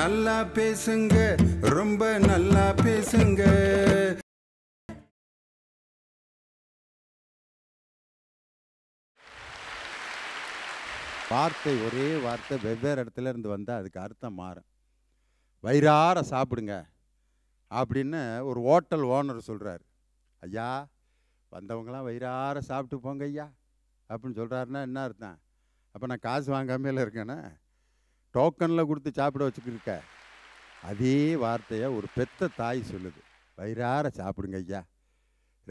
நல்லா பேசுங்க ரொம்ப நல்லா பேசுங்க வார்த்தை ஒரே வார்த்தை வெவ்வேறு இடத்துல இருந்து வந்தால் அதுக்கு அர்த்தம் மாறும் வயிறார சாப்பிடுங்க அப்படின்னு ஒரு ஹோட்டல் ஓனர் சொல்கிறார் ஐயா வந்தவங்களாம் வயிறார சாப்பிட்டு போங்க ஐயா அப்படின்னு சொல்கிறாருன்னா என்ன அர்த்தம் அப்போ நான் காசு வாங்காமல் இருக்கேன்னா டோக்கனில் கொடுத்து சாப்பிட வச்சுக்கிருக்க அதே வார்த்தையை ஒரு பெத்த தாய் சொல்லுது வயிறார சாப்பிடுங்க ஐயா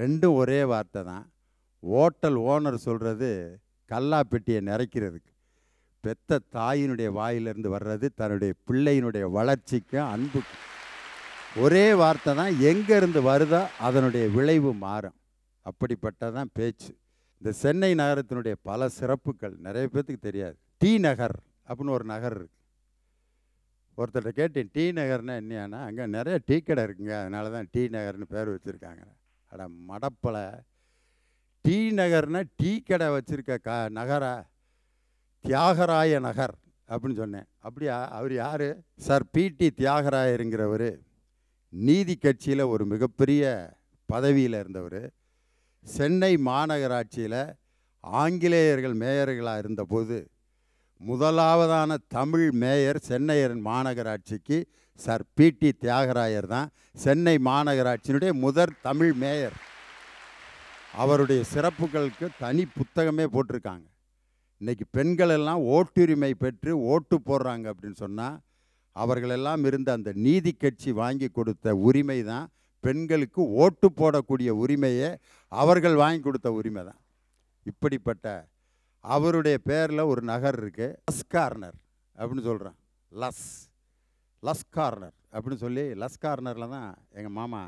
ரெண்டும் ஒரே வார்த்தை தான் ஓட்டல் ஓனர் சொல்கிறது கல்லா பெட்டியை நிறைக்கிறதுக்கு பெத்த தாயினுடைய வாயிலிருந்து வர்றது தன்னுடைய பிள்ளையினுடைய வளர்ச்சிக்கும் அன்புக்கும் ஒரே வார்த்தை தான் எங்கேருந்து வருதோ அதனுடைய விளைவு மாறும் அப்படிப்பட்டதான் பேச்சு இந்த சென்னை நகரத்தினுடைய பல சிறப்புகள் நிறைய பேர்த்துக்கு தெரியாது டி நகர் அப்படின்னு ஒரு நகர் இருக்குது ஒருத்தர்கிட்ட கேட்டேன் டீ நகர்னா என்னையானா அங்கே நிறைய டீ கடை இருக்குங்க அதனால தான் டீ நகர்னு பேர் வச்சுருக்காங்க அட மடப்பலை டீ நகர்னா டீ கடை வச்சுருக்க க நகரா தியாகராய நகர் அப்படின்னு சொன்னேன் அப்படியா அவர் யார் சார் பிடி தியாகராயருங்கிறவர் நீதி கட்சியில் ஒரு மிகப்பெரிய பதவியில் இருந்தவர் சென்னை மாநகராட்சியில் ஆங்கிலேயர்கள் மேயர்களாக இருந்தபோது முதலாவதான தமிழ் மேயர் சென்னையரின் மாநகராட்சிக்கு சார் பிடி தியாகராயர் தான் சென்னை மாநகராட்சியினுடைய முதற் தமிழ் மேயர் அவருடைய சிறப்புகளுக்கு தனி புத்தகமே போட்டிருக்காங்க இன்றைக்கி பெண்கள் எல்லாம் ஓட்டுரிமை பெற்று ஓட்டு போடுறாங்க அப்படின்னு சொன்னால் அவர்களெல்லாம் இருந்த அந்த நீதி கட்சி வாங்கி கொடுத்த உரிமை தான் பெண்களுக்கு ஓட்டு போடக்கூடிய உரிமையே அவர்கள் வாங்கி கொடுத்த உரிமை தான் இப்படிப்பட்ட அவருடைய பேரில் ஒரு நகர் இருக்குது லஸ் கார்னர் அப்படின்னு சொல்கிறேன் லஸ் லஸ் கார்னர் அப்படின்னு சொல்லி லஸ் கார்னரில் தான் எங்கள் மாமா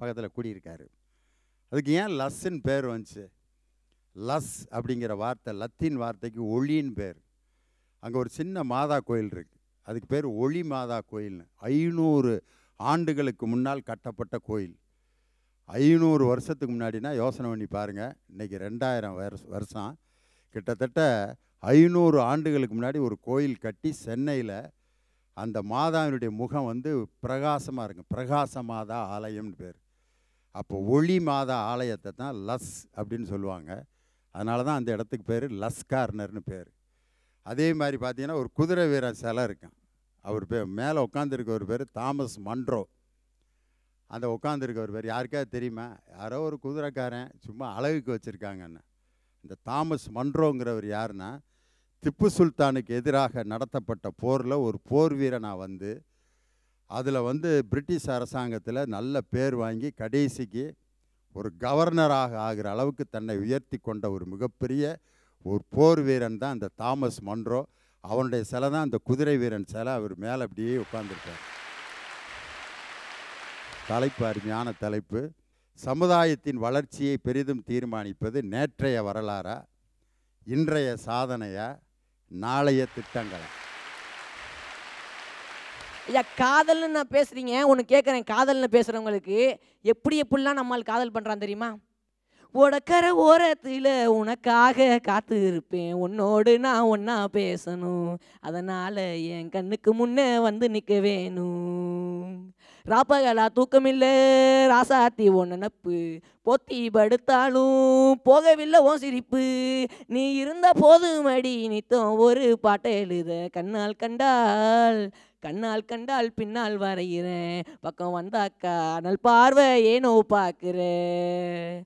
பக்கத்தில் குடியிருக்காரு அதுக்கு ஏன் லஸ்ஸுன்னு பேர் வந்துச்சு லஸ் அப்படிங்கிற வார்த்தை லத்தீன் வார்த்தைக்கு ஒளின்னு பேர் அங்கே ஒரு சின்ன மாதா கோயில் இருக்குது அதுக்கு பேர் ஒளி மாதா கோயில்னு ஐநூறு ஆண்டுகளுக்கு முன்னால் கட்டப்பட்ட கோயில் ஐநூறு வருஷத்துக்கு முன்னாடினா யோசனை பண்ணி பாருங்கள் இன்றைக்கி ரெண்டாயிரம் வருஷம் கிட்டத்தட்ட ஐநூறு ஆண்டுகளுக்கு முன்னாடி ஒரு கோயில் கட்டி சென்னையில் அந்த மாதாவினுடைய முகம் வந்து பிரகாசமாக இருக்கும் பிரகாச மாதா ஆலயம்னு பேர் அப்போ ஒளி மாதா ஆலயத்தை தான் லஸ் அப்படின்னு சொல்லுவாங்க அதனால தான் அந்த இடத்துக்கு பேர் லஸ் கார்னர்னு பேர் அதே மாதிரி பார்த்தீங்கன்னா ஒரு குதிரை வீரர் சிலை இருக்கும் அவர் பே மேலே உட்காந்துருக்கவர் பேர் தாமஸ் மன்ட்ரோ அந்த உட்காந்துருக்க ஒரு பேர் யாருக்காவது தெரியுமா யாரோ ஒரு குதிரைக்காரன் சும்மா அழகுக்கு வச்சுருக்காங்கன்னு இந்த தாமஸ் மன்றோங்கிறவர் யாருன்னா திப்பு சுல்தானுக்கு எதிராக நடத்தப்பட்ட போரில் ஒரு போர் வீரனாக வந்து அதில் வந்து பிரிட்டிஷ் அரசாங்கத்தில் நல்ல பேர் வாங்கி கடைசிக்கு ஒரு கவர்னராக ஆகிற அளவுக்கு தன்னை உயர்த்தி கொண்ட ஒரு மிகப்பெரிய ஒரு போர் வீரன் தான் அந்த தாமஸ் மன்றோ அவனுடைய சிலை தான் அந்த குதிரை வீரன் சிலை அவர் மேலே அப்படியே உட்காந்துருக்கார் தலைப்பு அருமையான தலைப்பு சமுதாயத்தின் வளர்ச்சியை பெரிதும் தீர்மானிப்பது நேற்றைய வரலாறா இன்றைய சாதனையா நாளைய திட்டங்களா ஐயா காதல்னு நான் பேசுகிறீங்க ஒன்று கேட்குறேன் காதல்னு பேசுகிறவங்களுக்கு எப்படி எப்படிலாம் நம்மால் காதல் பண்ணுறான் தெரியுமா உடக்கர ஓரத்தில் உனக்காக காத்து இருப்பேன் உன்னோடு நான் ஒன்றா பேசணும் அதனால் என் கண்ணுக்கு முன்னே வந்து நிற்க வேணும் ராப்பகலா தூக்கமில்லை ராசாத்தி உன் நினப்பு பொத்தி படுத்தாலும் போகவில்லை ஓ சிரிப்பு நீ இருந்த போது மடி நித்தம் ஒரு பாட்டை எழுத கண்ணால் கண்டால் கண்ணால் கண்டால் பின்னால் வரைகிறேன் பக்கம் வந்தாக்கா நல் பார்வை ஏனோ பார்க்குறேன்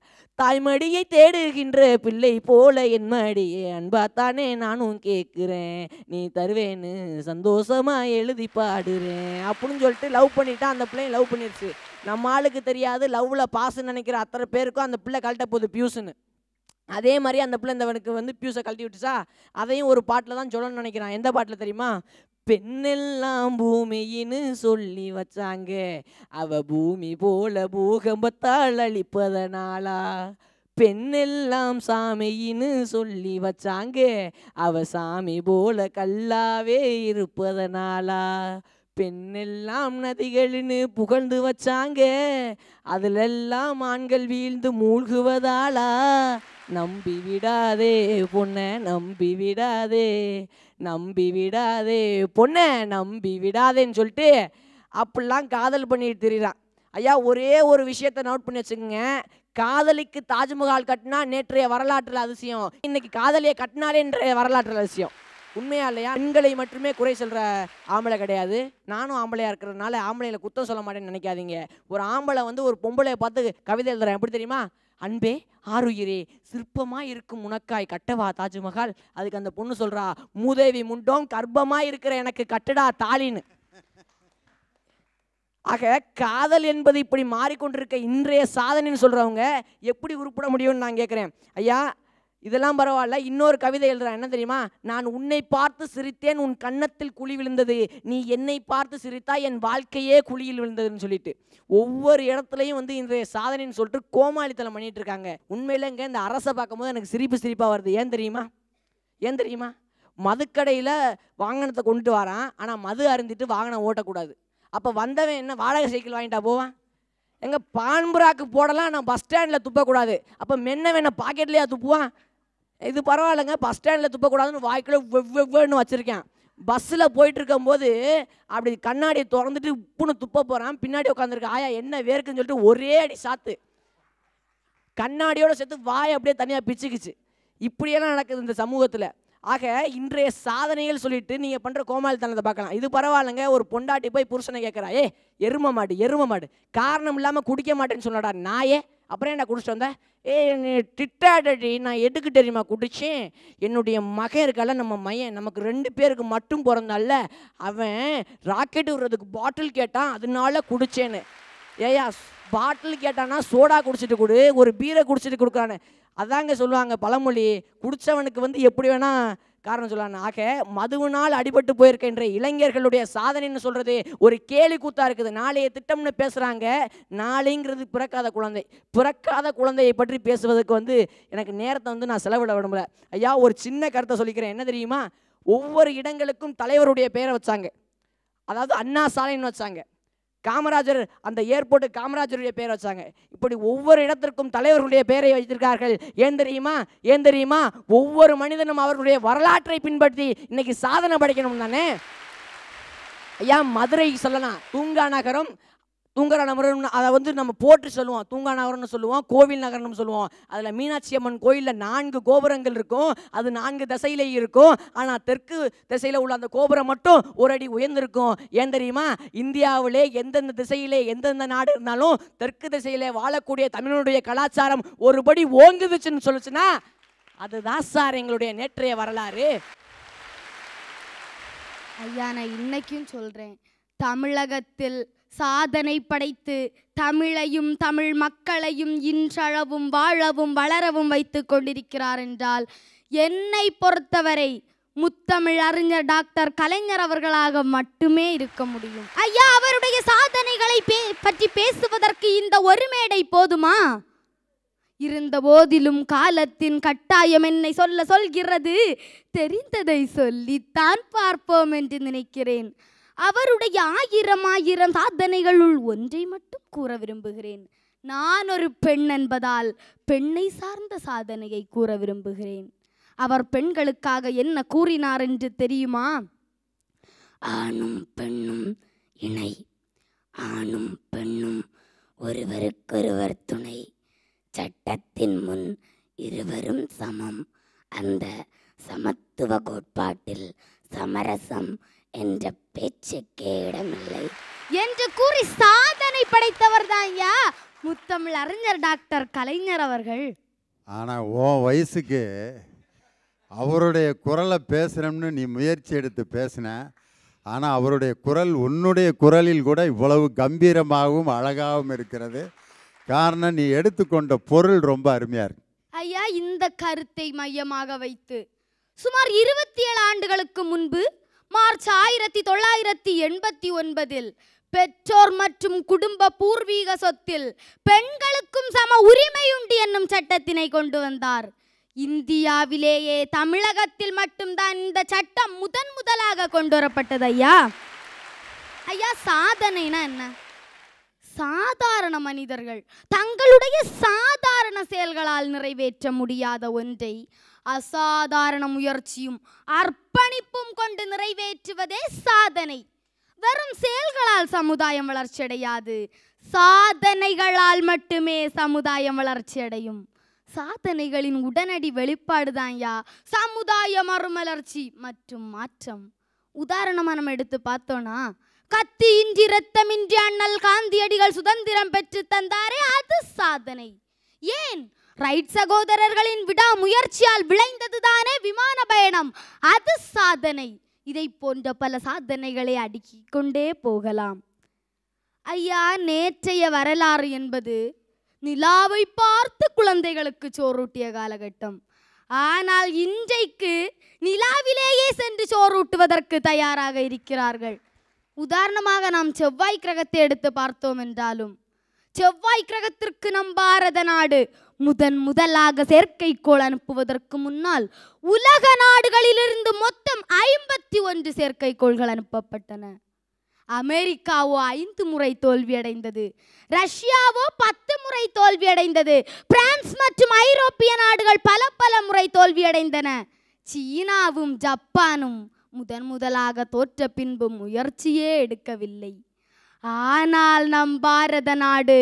தாய்மடியை தேடுகின்ற பிள்ளை போல என் மடியே தானே நானும் கேட்குறேன் நீ தருவேன்னு சந்தோஷமாக எழுதி பாடுறேன் அப்படின்னு சொல்லிட்டு லவ் பண்ணிட்டா அந்த பிள்ளையும் லவ் பண்ணிடுச்சு நம்ம ஆளுக்கு தெரியாது லவ்வில் பாசம் நினைக்கிற அத்தனை பேருக்கும் அந்த பிள்ளை கழட்ட போகுது பியூஸ்னு அதே மாதிரி அந்த பிள்ளை இந்தவனுக்கு வந்து பியூஸை கழட்டி விட்டுச்சா அதையும் ஒரு பாட்டில் தான் சொல்லணும்னு நினைக்கிறான் எந்த பாட்டில் தெரியுமா பெண்ணெல்லாம் பூமியின்னு சொல்லி வச்சாங்க அவ பூமி போல பூகம்பத்தால் அழிப்பதனாலா பெண்ணெல்லாம் சாமியின்னு சொல்லி வச்சாங்க அவ சாமி போல கல்லாவே இருப்பதனாலா பெண்ணெல்லாம் நதிகள்னு புகழ்ந்து வச்சாங்க அதிலெல்லாம் ஆண்கள் வீழ்ந்து மூழ்குவதாலா நம்பி விடாதே பொண்ணை நம்பி விடாதே நம்பி விடாதே பொண்ணை நம்பி விடாதேன்னு சொல்லிட்டு அப்படிலாம் காதல் பண்ணிட்டு தெரியுறான் ஐயா ஒரே ஒரு விஷயத்த நோட் பண்ணி வச்சுக்கோங்க காதலிக்கு தாஜ்மஹால் கட்டினா நேற்றைய வரலாற்றில் அதிசயம் இன்னைக்கு காதலியை கட்டினாலே இன்றைய வரலாற்றில் அதிசயம் உண்மையா இல்லையா பெண்களை மட்டுமே குறை சொல்கிற ஆம்பளை கிடையாது நானும் ஆம்பளையாக இருக்கிறதுனால ஆம்பளையில் குத்தம் சொல்ல மாட்டேன்னு நினைக்காதீங்க ஒரு ஆம்பளை வந்து ஒரு பொம்பளையை பார்த்து கவிதை எழுதுறேன் எப்படி தெரியுமா அன்பே ஆறுயிரே சிற்பமாக இருக்கும் உனக்காய் கட்டவா தாஜ்மஹால் அதுக்கு அந்த பொண்ணு சொல்கிறா மூதேவி முண்டோம் கர்ப்பமாக இருக்கிற எனக்கு கட்டடா தாலின்னு ஆக காதல் என்பது இப்படி மாறிக்கொண்டிருக்க இன்றைய சாதனைன்னு சொல்கிறவங்க எப்படி உருப்பிட முடியும்னு நான் கேட்குறேன் ஐயா இதெல்லாம் பரவாயில்ல இன்னொரு கவிதை எழுதுறான் என்ன தெரியுமா நான் உன்னை பார்த்து சிரித்தேன் உன் கன்னத்தில் குழி விழுந்தது நீ என்னை பார்த்து சிரித்தா என் வாழ்க்கையே குழியில் விழுந்ததுன்னு சொல்லிட்டு ஒவ்வொரு இடத்துலையும் வந்து இன்றைய சாதனைன்னு சொல்லிட்டு கோமாளித்தனம் பண்ணிட்டு இருக்காங்க இங்கே இந்த அரசை பார்க்கும்போது எனக்கு சிரிப்பு சிரிப்பாக வருது ஏன் தெரியுமா ஏன் தெரியுமா மதுக்கடையில் வாகனத்தை கொண்டுட்டு வரான் ஆனால் மது அருந்திட்டு வாகனம் ஓட்டக்கூடாது அப்போ வந்தவன் என்ன வாடகை சைக்கிள் வாங்கிட்டா போவான் எங்கள் பான்புராக்கு போடலாம் நான் பஸ் ஸ்டாண்டில் துப்பக்கூடாது அப்போ மென்ன வேணா பாக்கெட்லேயா துப்புவான் இது பரவாயில்லைங்க பஸ் ஸ்டாண்டில் துப்பக்கூடாதுன்னு வாய்க்குள்ளே வெவ்வெவ்வேன்னு வச்சுருக்கேன் பஸ்ஸில் போயிட்டுருக்கும்போது அப்படி கண்ணாடியை திறந்துட்டு உப்புன்னு துப்ப போகிறான் பின்னாடி உட்காந்துருக்கு ஆயா என்ன வேர்க்குன்னு சொல்லிட்டு ஒரே அடி சாத்து கண்ணாடியோடு சேர்த்து வாய் அப்படியே தனியாக பிச்சுக்குச்சு இப்படியெல்லாம் நடக்குது இந்த சமூகத்தில் ஆக இன்றைய சாதனைகள் சொல்லிட்டு நீங்கள் பண்ணுற கோமாளித்தனத்தை பார்க்கலாம் இது பரவாயில்லைங்க ஒரு பொண்டாட்டி போய் புருஷனை கேட்குறா ஏ எரும மாடு எரும மாடு காரணம் இல்லாமல் குடிக்க மாட்டேன்னு சொன்னடா நாயே அப்புறம் என்ன குடிச்சிட்டு வந்தேன் ஏ டிட்டாடடி நான் எதுக்கு தெரியுமா குடித்தேன் என்னுடைய மகன் இருக்கால நம்ம மையன் நமக்கு ரெண்டு பேருக்கு மட்டும் பிறந்தால அவன் ராக்கெட் விடுறதுக்கு பாட்டில் கேட்டான் அதனால குடித்தேன்னு ஏயா பாட்டில் கேட்டானா சோடா குடிச்சிட்டு கொடு ஒரு பீரை குடிச்சிட்டு கொடுக்குறானு அதாங்க சொல்லுவாங்க பழமொழி குடித்தவனுக்கு வந்து எப்படி வேணால் காரணம் சொல்லலான்னு ஆக மதுவினால் அடிபட்டு போயிருக்கின்ற இளைஞர்களுடைய சாதனைன்னு சொல்கிறது ஒரு கேலி கூத்தாக இருக்குது நாளைய திட்டம்னு பேசுகிறாங்க நாளைங்கிறது பிறக்காத குழந்தை பிறக்காத குழந்தையை பற்றி பேசுவதற்கு வந்து எனக்கு நேரத்தை வந்து நான் செலவிட விரும்பல ஐயா ஒரு சின்ன கருத்தை சொல்லிக்கிறேன் என்ன தெரியுமா ஒவ்வொரு இடங்களுக்கும் தலைவருடைய பெயரை வச்சாங்க அதாவது அண்ணா சாலைன்னு வச்சாங்க காமராஜர் அந்த ஏர்போர்ட்டு காமராஜருடைய பேர் வச்சாங்க இப்படி ஒவ்வொரு இடத்திற்கும் தலைவர்களுடைய பெயரை வைத்திருக்கார்கள் ஏன் தெரியுமா ஏன் தெரியுமா ஒவ்வொரு மனிதனும் அவர்களுடைய வரலாற்றை பின்பற்றி இன்னைக்கு சாதனை படைக்கணும் தானே ஐயா மதுரை சொல்லலாம் தூங்கா நகரம் தூங்கர நகரம்னு அதை வந்து நம்ம போட்டு சொல்லுவோம் தூங்கா நகரம்னு சொல்லுவோம் கோவில் நகரம்னு சொல்லுவோம் அதில் மீனாட்சி அம்மன் கோயிலில் நான்கு கோபுரங்கள் இருக்கும் அது நான்கு திசையிலே இருக்கும் ஆனால் தெற்கு திசையில் உள்ள அந்த கோபுரம் மட்டும் ஒரு அடி உயர்ந்திருக்கும் ஏன் தெரியுமா இந்தியாவிலே எந்தெந்த திசையிலே எந்தெந்த நாடு இருந்தாலும் தெற்கு திசையிலே வாழக்கூடிய தமிழனுடைய கலாச்சாரம் ஒருபடி ஓங்குதுச்சுன்னு சொல்லுச்சுன்னா அதுதான் சார் எங்களுடைய நேற்றைய வரலாறு ஐயா நான் இன்னைக்கும் சொல்கிறேன் தமிழகத்தில் சாதனை படைத்து தமிழையும் தமிழ் மக்களையும் இன்றளவும் வாழவும் வளரவும் வைத்து கொண்டிருக்கிறார் என்றால் என்னை பொறுத்தவரை முத்தமிழ் அறிஞர் டாக்டர் கலைஞர் அவர்களாக மட்டுமே இருக்க முடியும் ஐயா அவருடைய சாதனைகளை பற்றி பேசுவதற்கு இந்த ஒரு மேடை போதுமா இருந்த போதிலும் காலத்தின் கட்டாயம் என்னை சொல்ல சொல்கிறது தெரிந்ததை சொல்லித்தான் பார்ப்போம் என்று நினைக்கிறேன் அவருடைய ஆயிரம் ஆயிரம் சாதனைகளுள் ஒன்றை மட்டும் கூற விரும்புகிறேன் நான் ஒரு பெண் என்பதால் பெண்ணை சார்ந்த சாதனையை கூற விரும்புகிறேன் அவர் பெண்களுக்காக என்ன கூறினார் என்று தெரியுமா ஆணும் பெண்ணும் இணை ஆணும் பெண்ணும் ஒருவருக்கொருவர் துணை சட்டத்தின் முன் இருவரும் சமம் அந்த சமத்துவ கோட்பாட்டில் சமரசம் என்ற பேச்சு கேடமில்லை என்று கூறி சாதனை படைத்தவர் தான் ஐயா முத்தமிழ் அறிஞர் டாக்டர் கலைஞர் அவர்கள் ஆனால் ஓ வயசுக்கு அவருடைய குரலை பேசுகிறோம்னு நீ முயற்சி எடுத்து பேசின ஆனால் அவருடைய குரல் உன்னுடைய குரலில் கூட இவ்வளவு கம்பீரமாகவும் அழகாகவும் இருக்கிறது காரணம் நீ எடுத்துக்கொண்ட பொருள் ரொம்ப அருமையாக இருக்கு ஐயா இந்த கருத்தை மையமாக வைத்து சுமார் இருபத்தி ஏழு ஆண்டுகளுக்கு முன்பு மார்ச் ஆயிரத்தி தொள்ளாயிரத்தி எண்பத்தி ஒன்பதில் பெற்றோர் மற்றும் குடும்ப பூர்வீக சொத்தில் பெண்களுக்கும் சம உரிமையுண்டு என்னும் சட்டத்தினை கொண்டு வந்தார் இந்தியாவிலேயே தமிழகத்தில் மட்டும்தான் இந்த சட்டம் முதன் முதலாக கொண்டு வரப்பட்டது ஐயா ஐயா சாதனைனா என்ன சாதாரண மனிதர்கள் தங்களுடைய சாதாரண செயல்களால் நிறைவேற்ற முடியாத ஒன்றை அசாதாரண முயற்சியும் அர்ப்பணிப்பும் கொண்டு நிறைவேற்றுவதே சாதனை வெறும் செயல்களால் சமுதாயம் வளர்ச்சியடையாது சாதனைகளால் மட்டுமே சமுதாயம் வளர்ச்சியடையும் சாதனைகளின் உடனடி வெளிப்பாடு தான் யா சமுதாய மறுமலர்ச்சி மற்றும் மாற்றம் உதாரணமாக நம்ம எடுத்து பார்த்தோன்னா கத்தி இன்றி ரத்தமின்றி அண்ணல் காந்தியடிகள் சுதந்திரம் பெற்று தந்தாரே அது சாதனை ஏன் ரைட் சகோதரர்களின் விடாமுயற்சியால் விளைந்ததுதானே விமான பயணம் அது சாதனை இதை போன்ற பல சாதனைகளை அடுக்கிக் கொண்டே போகலாம் ஐயா நேற்றைய வரலாறு என்பது நிலாவை பார்த்து குழந்தைகளுக்கு சோறூட்டிய காலகட்டம் ஆனால் இன்றைக்கு நிலாவிலேயே சென்று சோறூட்டுவதற்கு தயாராக இருக்கிறார்கள் உதாரணமாக நாம் செவ்வாய் கிரகத்தை எடுத்து பார்த்தோம் என்றாலும் செவ்வாய் கிரகத்திற்கு நம் பாரத நாடு முதன் முதலாக செயற்கைக்கோள் அனுப்புவதற்கு முன்னால் உலக நாடுகளிலிருந்து மொத்தம் ஐம்பத்தி ஒன்று செயற்கைக்கோள்கள் அனுப்பப்பட்டன அமெரிக்காவோ ஐந்து முறை தோல்வியடைந்தது ரஷ்யாவோ பத்து முறை தோல்வியடைந்தது பிரான்ஸ் மற்றும் ஐரோப்பிய நாடுகள் பல பல முறை தோல்வியடைந்தன சீனாவும் ஜப்பானும் முதன் முதலாக தோற்ற பின்பும் முயற்சியே எடுக்கவில்லை ஆனால் நம் பாரத நாடு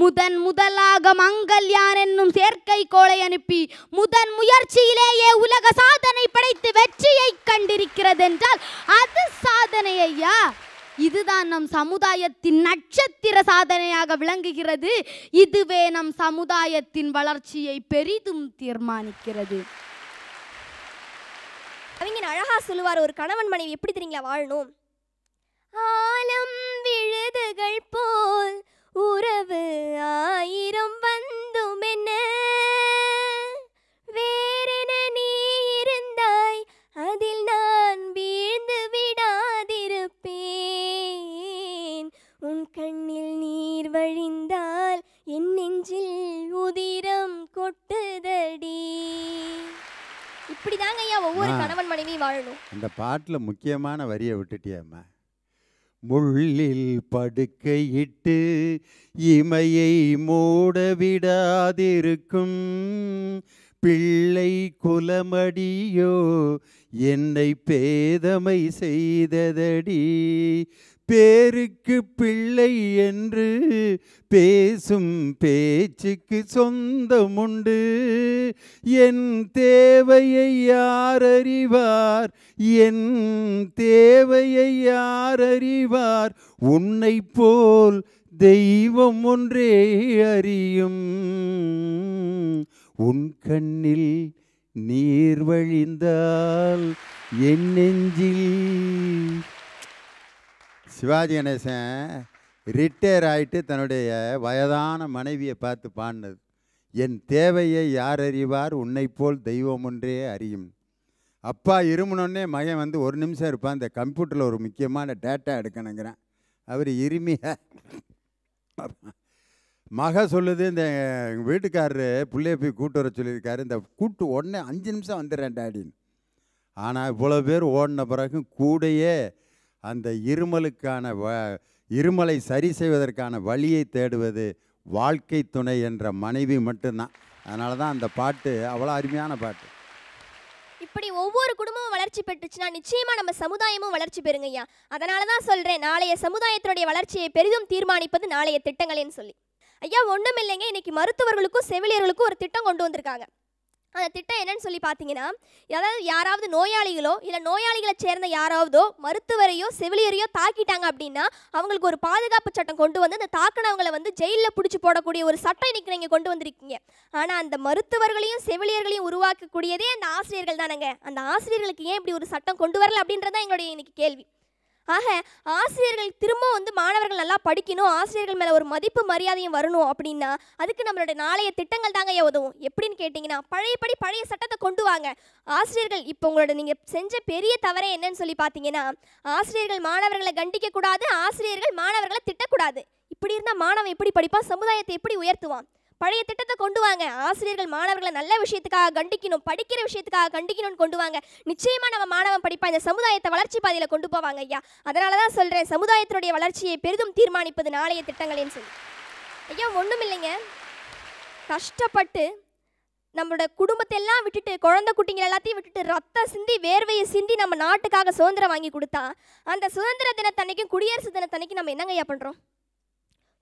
முதன் முதலாக மங்கல்யான் என்னும் செயற்கை கோளை அனுப்பி முதன் முயற்சியிலேயே உலக சாதனை படைத்து வெற்றியை கண்டிருக்கிறது என்றால் அது சாதனை ஐயா இதுதான் நம் சமுதாயத்தின் நட்சத்திர சாதனையாக விளங்குகிறது இதுவே நம் சமுதாயத்தின் வளர்ச்சியை பெரிதும் தீர்மானிக்கிறது அவங்க அழகா சொல்லுவார் ஒரு கணவன் மனைவி எப்படி தெரியுங்களா வாழணும் ஆலம் விழுதுகள் போல் உறவு ஆயிரம் வந்தும் என்ன வேறென நீ இருந்தாய் அதில் நான் வீழ்ந்து விடாதிருப்பேன் உன் கண்ணில் நீர் வழிந்தால் என் நெஞ்சில் உதிரம் கொட்டுதடி இப்படிதாங்க ஐயா ஒவ்வொரு கணவன் மனைவி வாழணும் இந்த பாட்டில் முக்கியமான வரியை விட்டுட்டியாம்மா முள்ளில் படுக்கையிட்டு இமையை மூடவிடாதிருக்கும் பிள்ளை குலமடியோ என்னை பேதமை செய்ததடி பேருக்கு பிள்ளை என்று பேசும் பேச்சுக்கு சொந்தமுண்டு என் தேவையை யார் அறிவார் என் தேவையை யார் அறிவார் உன்னை போல் தெய்வம் ஒன்றே அறியும் உன் கண்ணில் நீர் வழிந்தால் என் நெஞ்சில் சிவாஜி கணேசன் ரிட்டையர் ஆகிட்டு தன்னுடைய வயதான மனைவியை பார்த்து பாடினது என் தேவையை யார் அறிவார் உன்னை போல் தெய்வம் ஒன்றே அறியும் அப்பா இருமுனொன்னே மகன் வந்து ஒரு நிமிஷம் இருப்பான் இந்த கம்ப்யூட்டரில் ஒரு முக்கியமான டேட்டா எடுக்கணுங்கிறேன் அவர் இருமிய மக சொல்லுது இந்த எங்கள் வீட்டுக்காரரு பிள்ளைய போய் கூட்டு வர சொல்லியிருக்காரு இந்த கூட்டு உடனே அஞ்சு நிமிஷம் வந்துடுறேன் டேடின்னு ஆனால் இவ்வளோ பேர் ஓடின பிறகு கூடையே அந்த இருமலுக்கான வ இருமலை சரி செய்வதற்கான வழியை தேடுவது வாழ்க்கை துணை என்ற மனைவி மட்டும்தான் அதனால தான் அந்த பாட்டு அவ்வளோ அருமையான பாட்டு இப்படி ஒவ்வொரு குடும்பமும் வளர்ச்சி பெற்றுச்சுன்னா நிச்சயமா நம்ம சமுதாயமும் வளர்ச்சி பெறுங்க ஐயா அதனால தான் சொல்கிறேன் நாளைய சமுதாயத்தினுடைய வளர்ச்சியை பெரிதும் தீர்மானிப்பது நாளைய திட்டங்களேன்னு சொல்லி ஐயா ஒன்றும் இல்லைங்க இன்னைக்கு மருத்துவர்களுக்கும் செவிலியர்களுக்கும் ஒரு திட்டம் கொண்டு வந்திருக்காங்க அந்த திட்டம் என்னன்னு சொல்லி பார்த்தீங்கன்னா அதாவது யாராவது நோயாளிகளோ இல்லை நோயாளிகளை சேர்ந்த யாராவதோ மருத்துவரையோ செவிலியரையோ தாக்கிட்டாங்க அப்படின்னா அவங்களுக்கு ஒரு பாதுகாப்பு சட்டம் கொண்டு வந்து அந்த தாக்கினவங்களை வந்து ஜெயிலில் பிடிச்சி போடக்கூடிய ஒரு சட்டம் இன்னைக்கு நீங்கள் கொண்டு வந்திருக்கீங்க ஆனால் அந்த மருத்துவர்களையும் செவிலியர்களையும் உருவாக்கக்கூடியதே அந்த ஆசிரியர்கள் தானங்க அந்த ஆசிரியர்களுக்கு ஏன் இப்படி ஒரு சட்டம் கொண்டு வரல அப்படின்றதான் எங்களுடைய இன்னைக்கு கேள்வி ஆக ஆசிரியர்கள் திரும்ப வந்து மாணவர்கள் நல்லா படிக்கணும் ஆசிரியர்கள் மேலே ஒரு மதிப்பு மரியாதையும் வரணும் அப்படின்னா அதுக்கு நம்மளோட நாளைய திட்டங்கள் தாங்க உதவும் எப்படின்னு கேட்டிங்கன்னா பழையபடி பழைய சட்டத்தை கொண்டு வாங்க ஆசிரியர்கள் இப்போ உங்களோட நீங்கள் செஞ்ச பெரிய தவறே என்னன்னு சொல்லி பார்த்தீங்கன்னா ஆசிரியர்கள் மாணவர்களை கண்டிக்கக்கூடாது ஆசிரியர்கள் மாணவர்களை திட்டக்கூடாது இப்படி இருந்தால் மாணவன் எப்படி படிப்பான் சமுதாயத்தை எப்படி உயர்த்துவான் பழைய திட்டத்தை கொண்டு வாங்க ஆசிரியர்கள் மாணவர்களை நல்ல விஷயத்துக்காக கண்டிக்கணும் படிக்கிற விஷயத்துக்காக கண்டிக்கணும்னு கொண்டு வாங்க நிச்சயமாக நம்ம மாணவன் படிப்பா இந்த சமுதாயத்தை வளர்ச்சி பாதையில் கொண்டு போவாங்க ஐயா அதனாலதான் தான் சொல்கிறேன் சமுதாயத்தினுடைய வளர்ச்சியை பெரிதும் தீர்மானிப்பது நாளைய திட்டங்களையும் சொல்லி ஐயா ஒண்ணும் இல்லைங்க கஷ்டப்பட்டு நம்மளோட குடும்பத்தை எல்லாம் விட்டுட்டு குழந்தை குட்டிங்களை எல்லாத்தையும் விட்டுட்டு ரத்தம் சிந்தி வேர்வையை சிந்தி நம்ம நாட்டுக்காக சுதந்திரம் வாங்கி கொடுத்தா அந்த சுதந்திர தினத்தன்னைக்கும் குடியரசு தினத்தன்னைக்கு நம்ம என்னங்கய்யா பண்ணுறோம்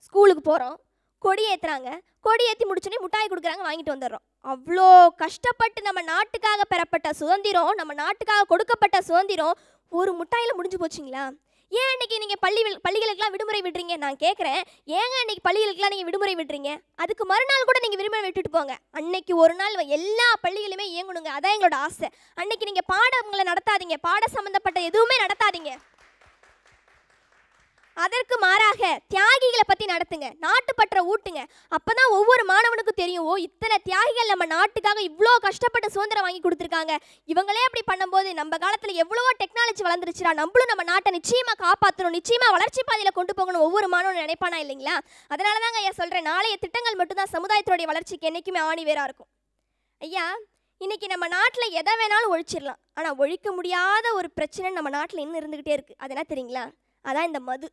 ஸ்கூலுக்கு போகிறோம் கொடி ஏற்றுறாங்க கொடி ஏற்றி முடிச்சோடனே முட்டாய் கொடுக்குறாங்க வாங்கிட்டு வந்துடுறோம் அவ்வளோ கஷ்டப்பட்டு நம்ம நாட்டுக்காக பெறப்பட்ட சுதந்திரம் நம்ம நாட்டுக்காக கொடுக்கப்பட்ட சுதந்திரம் ஒரு முட்டாயில் முடிஞ்சு போச்சுங்களா ஏன் இன்னைக்கு நீங்கள் பள்ளி பள்ளிகளுக்கெல்லாம் விடுமுறை விடுறீங்க நான் கேட்குறேன் ஏங்க இன்னைக்கு பள்ளிகளுக்கெல்லாம் நீங்கள் விடுமுறை விடுறீங்க அதுக்கு மறுநாள் கூட நீங்கள் விடுமுறை விட்டுட்டு போங்க அன்னைக்கு ஒரு நாள் எல்லா பள்ளிகளுமே இயங்கணுங்க அதான் எங்களோட ஆசை அன்னைக்கு நீங்கள் பாடங்களை நடத்தாதீங்க பாட சம்மந்தப்பட்ட எதுவுமே நடத்தாதீங்க அதற்கு மாறாக தியாகிகளை பற்றி நடத்துங்க நாட்டுப்பற்ற ஊட்டுங்க அப்போ தான் ஒவ்வொரு மாணவனுக்கும் தெரியும் ஓ இத்தனை தியாகிகள் நம்ம நாட்டுக்காக இவ்வளோ கஷ்டப்பட்டு சுதந்திரம் வாங்கி கொடுத்துருக்காங்க இவங்களே அப்படி பண்ணும்போது நம்ம காலத்தில் எவ்வளவோ டெக்னாலஜி வளர்ந்துருச்சுடா நம்மளும் நம்ம நாட்டை நிச்சயமாக காப்பாற்றணும் நிச்சயமாக வளர்ச்சி பாதையில் கொண்டு போகணும் ஒவ்வொரு மாணவன் நினைப்பானா இல்லைங்களா அதனால தாங்க ஐயா சொல்றேன் நாளைய திட்டங்கள் மட்டும்தான் சமுதாயத்துடைய வளர்ச்சிக்கு ஆணி வேறா இருக்கும் ஐயா இன்றைக்கி நம்ம நாட்டில் எதை வேணாலும் ஒழிச்சிடலாம் ஆனால் ஒழிக்க முடியாத ஒரு பிரச்சனை நம்ம நாட்டில் இன்னும் இருந்துக்கிட்டே இருக்குது அதெல்லாம் தெரியுங்களா அதான் இந்த மது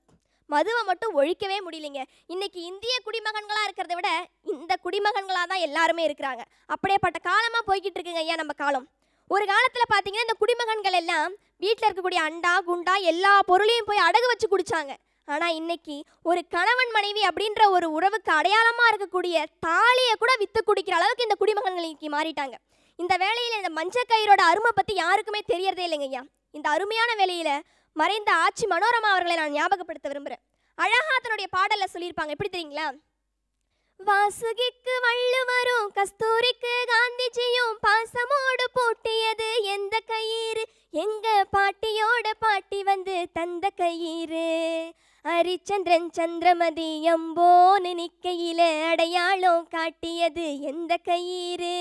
மதுவை மட்டும் ஒழிக்கவே முடியலைங்க இன்னைக்கு இந்திய குடிமகன்களாக இருக்கிறத விட இந்த குடிமகன்களாக தான் எல்லாருமே இருக்கிறாங்க அப்படியேப்பட்ட காலமாக போய்கிட்டு இருக்குங்க ஐயா நம்ம காலம் ஒரு காலத்தில் பார்த்தீங்கன்னா இந்த குடிமகன்கள் எல்லாம் வீட்டில் இருக்கக்கூடிய அண்டா குண்டா எல்லா பொருளையும் போய் அடகு வச்சு குடித்தாங்க ஆனால் இன்னைக்கு ஒரு கணவன் மனைவி அப்படின்ற ஒரு உறவுக்கு அடையாளமாக இருக்கக்கூடிய தாலியை கூட விற்று குடிக்கிற அளவுக்கு இந்த குடிமகன்கள் இன்னைக்கு மாறிட்டாங்க இந்த வேலையில் இந்த மஞ்சக்கயிறோட அருமை பற்றி யாருக்குமே தெரியறதே இல்லைங்க ஐயா இந்த அருமையான வேலையில் மறைந்த ஆட்சி மனோரமா அவர்களை நான் ஞாபகப்படுத்த விரும்புகிறேன் அழகா தன்னுடைய பாடலில் சொல்லியிருப்பாங்க எப்படி தெரியுங்களா வாசுகிக்கு வள்ளுவரும் கஸ்தூரிக்கு காந்திஜியும் பாசமோடு பூட்டியது எந்த கயிறு எங்க பாட்டியோட பாட்டி வந்து தந்த கயிறு ஹரிச்சந்திரன் சந்திரமதி எம்போன்னு நிக்கையில அடையாளம் காட்டியது எந்த கயிறு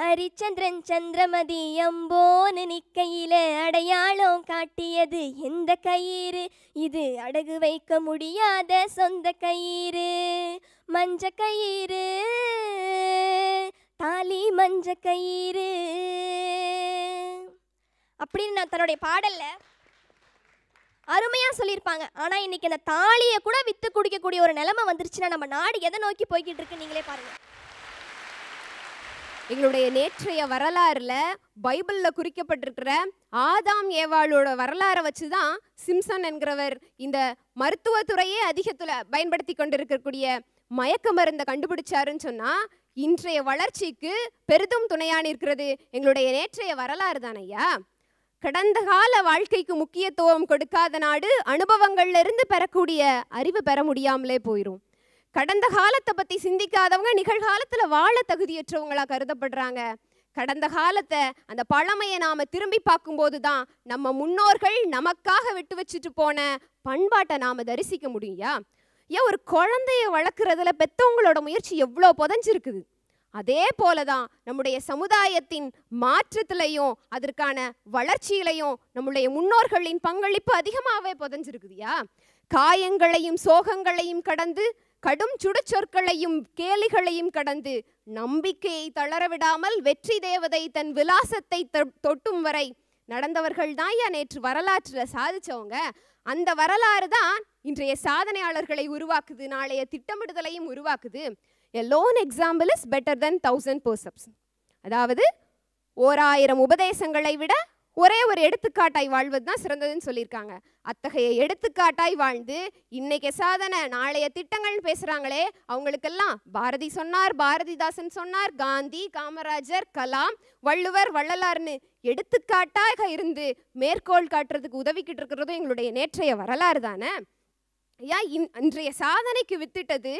ஹரிச்சந்திரன் சந்திரமதி எம்போனு நிக்கையில அடையாளம் காட்டியது எந்த கயிறு இது அடகு வைக்க முடியாத சொந்த கயிறு மஞ்ச கயிறு தாலி மஞ்ச கயிறு அப்படின்னு நான் தன்னுடைய பாடல்ல அருமையாக சொல்லியிருப்பாங்க ஆனால் இன்னைக்கு அந்த தாலியை கூட விற்று குடிக்கக்கூடிய ஒரு நிலைமை வந்துருச்சுன்னா நம்ம நாடு எதை நோக்கி போய்கிட்டு இருக்கு நீங்களே பாருங்கள் எங்களுடைய நேற்றைய வரலாறில் பைபிளில் குறிக்கப்பட்டிருக்கிற ஆதாம் ஏவாளோட வரலாறை வச்சு தான் சிம்சன் என்கிறவர் இந்த மருத்துவத்துறையே அதிகத்தில் பயன்படுத்தி கொண்டிருக்கக்கூடிய மயக்க மருந்தை கண்டுபிடிச்சாருன்னு சொன்னால் இன்றைய வளர்ச்சிக்கு பெரிதும் துணையான இருக்கிறது எங்களுடைய நேற்றைய வரலாறு தான் ஐயா கடந்த கால வாழ்க்கைக்கு முக்கியத்துவம் கொடுக்காத நாடு அனுபவங்கள்ல இருந்து பெறக்கூடிய அறிவு பெற முடியாமலே போயிடும் கடந்த காலத்தை பற்றி சிந்திக்காதவங்க நிகழ்காலத்தில் வாழ தகுதியற்றவங்களாக கருதப்படுறாங்க கடந்த காலத்தை அந்த பழமையை நாம் திரும்பி பார்க்கும்போது தான் நம்ம முன்னோர்கள் நமக்காக விட்டு வச்சுட்டு போன பண்பாட்டை நாம் தரிசிக்க முடியா ஏன் ஒரு குழந்தைய வளர்க்குறதுல பெற்றவங்களோட முயற்சி எவ்வளோ புதஞ்சிருக்குது அதே போல தான் நம்முடைய சமுதாயத்தின் மாற்றத்திலையும் அதற்கான வளர்ச்சியிலையும் நம்முடைய முன்னோர்களின் பங்களிப்பு அதிகமாகவே புதஞ்சிருக்குதுயா காயங்களையும் சோகங்களையும் கடந்து கடும் சுடுச்சொற்களையும் கேலிகளையும் கடந்து நம்பிக்கையை தளரவிடாமல் வெற்றி தேவதை தன் விலாசத்தை தொட்டும் வரை நடந்தவர்கள் தான் ஏன் நேற்று வரலாற்றில் சாதிச்சவங்க அந்த வரலாறு தான் இன்றைய சாதனையாளர்களை உருவாக்குது நாளைய திட்டமிடுதலையும் உருவாக்குது a lone example is better than thousand போர்சப்ஸ் அதாவது ஓர் ஆயிரம் உபதேசங்களை விட ஒரே ஒரு எடுத்துக்காட்டாய் வாழ்வது தான் சிறந்ததுன்னு சொல்லியிருக்காங்க அத்தகைய எடுத்துக்காட்டாய் வாழ்ந்து இன்னைக்கு சாதனை நாளைய திட்டங்கள்னு பேசுகிறாங்களே அவங்களுக்கெல்லாம் பாரதி சொன்னார் பாரதிதாசன் சொன்னார் காந்தி காமராஜர் கலாம் வள்ளுவர் வள்ளலார்னு எடுத்துக்காட்டாக இருந்து மேற்கோள் காட்டுறதுக்கு உதவிக்கிட்டு இருக்கிறதும் எங்களுடைய நேற்றைய வரலாறு தானே ஐயா இன் இன்றைய சாதனைக்கு வித்திட்டது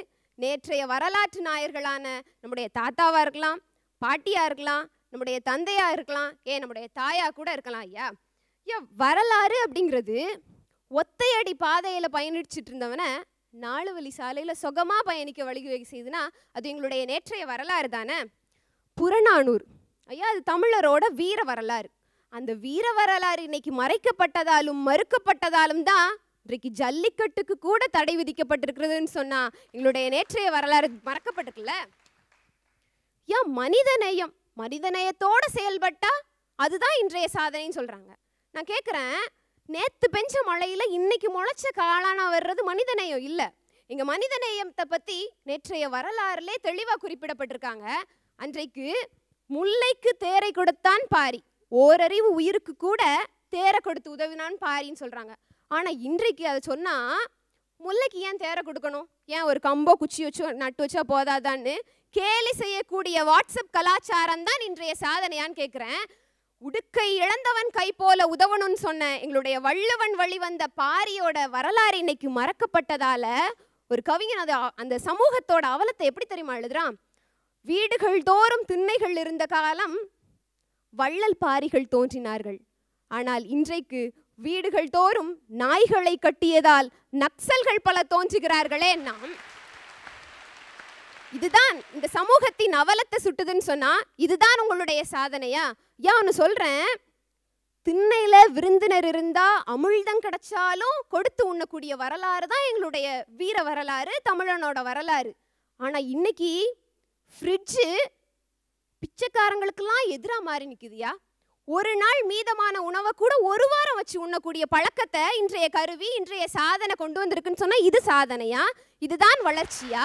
நேற்றைய வரலாற்று நாயர்களான நம்முடைய தாத்தாவாக இருக்கலாம் பாட்டியாக இருக்கலாம் நம்முடைய தந்தையாக இருக்கலாம் ஏன் நம்முடைய தாயாக கூட இருக்கலாம் ஐயா ஐயா வரலாறு அப்படிங்கிறது ஒத்தையடி பாதையில் பயணிச்சுட்டு இருந்தவனை நாலு வழி சாலையில் சுகமாக பயணிக்க வழிவகை செய்துனா அது எங்களுடைய நேற்றைய வரலாறு தானே புறநானூர் ஐயா அது தமிழரோட வீர வரலாறு அந்த வீர வரலாறு இன்னைக்கு மறைக்கப்பட்டதாலும் மறுக்கப்பட்டதாலும் தான் இன்றைக்கு ஜல்லிக்கட்டுக்கு கூட தடை விதிக்கப்பட்டிருக்கிறதுன்னு சொன்னா எங்களுடைய நேற்றைய வரலாறு மறக்கப்பட்டிருக்குல்ல ஏன் மனித நேயம் மனிதநேயத்தோடு செயல்பட்டா அதுதான் இன்றைய சாதனைன்னு சொல்கிறாங்க நான் கேட்குறேன் நேற்று பெஞ்ச மழையில் இன்னைக்கு முளைச்ச காளானா வர்றது மனிதநேயம் இல்லை இங்கே மனிதநேயத்தை பற்றி நேற்றைய வரலாறுலே தெளிவாக குறிப்பிடப்பட்டிருக்காங்க அன்றைக்கு முல்லைக்கு தேரை கொடுத்தான் பாரி ஓரறிவு உயிருக்கு கூட தேரை கொடுத்து உதவினான் பாரின்னு சொல்கிறாங்க ஆனால் இன்றைக்கு அதை சொன்னால் முல்லைக்கு ஏன் தேரை கொடுக்கணும் ஏன் ஒரு கம்போ குச்சி வச்சு நட்டு வச்சா போதாதான்னு கேலி செய்யக்கூடிய வாட்ஸ்அப் கலாச்சாரம் தான் இன்றைய சாதனையான்னு கேட்குறேன் உடுக்கை இழந்தவன் கை போல உதவணும்னு சொன்ன எங்களுடைய வள்ளுவன் வழிவந்த பாரியோட வரலாறு இன்னைக்கு மறக்கப்பட்டதால ஒரு கவிஞன் அது அந்த சமூகத்தோட அவலத்தை எப்படி தெரியுமா எழுதுறான் வீடுகள் தோறும் திண்ணைகள் இருந்த காலம் வள்ளல் பாரிகள் தோன்றினார்கள் ஆனால் இன்றைக்கு வீடுகள் தோறும் நாய்களை கட்டியதால் நக்சல்கள் பல தோன்றுகிறார்களே நாம் இதுதான் இந்த சமூகத்தின் அவலத்தை சுட்டுதுன்னு சொன்னா இதுதான் உங்களுடைய சாதனையா ஏன் ஒன்று சொல்றேன் திண்ணையில விருந்தினர் இருந்தா அமுழ்தம் கிடைச்சாலும் கொடுத்து உண்ணக்கூடிய வரலாறு தான் எங்களுடைய வீர வரலாறு தமிழனோட வரலாறு ஆனா இன்னைக்கு ஃப்ரிட்ஜு பிச்சைக்காரங்களுக்கெல்லாம் எதிராக மாறி நிற்குதுயா ஒரு நாள் மீதமான உணவை கூட ஒரு வாரம் வச்சு உண்ணக்கூடிய பழக்கத்தை இன்றைய கருவி இன்றைய சாதனை கொண்டு வந்திருக்குன்னு சொன்னால் இது சாதனையா இதுதான் வளர்ச்சியா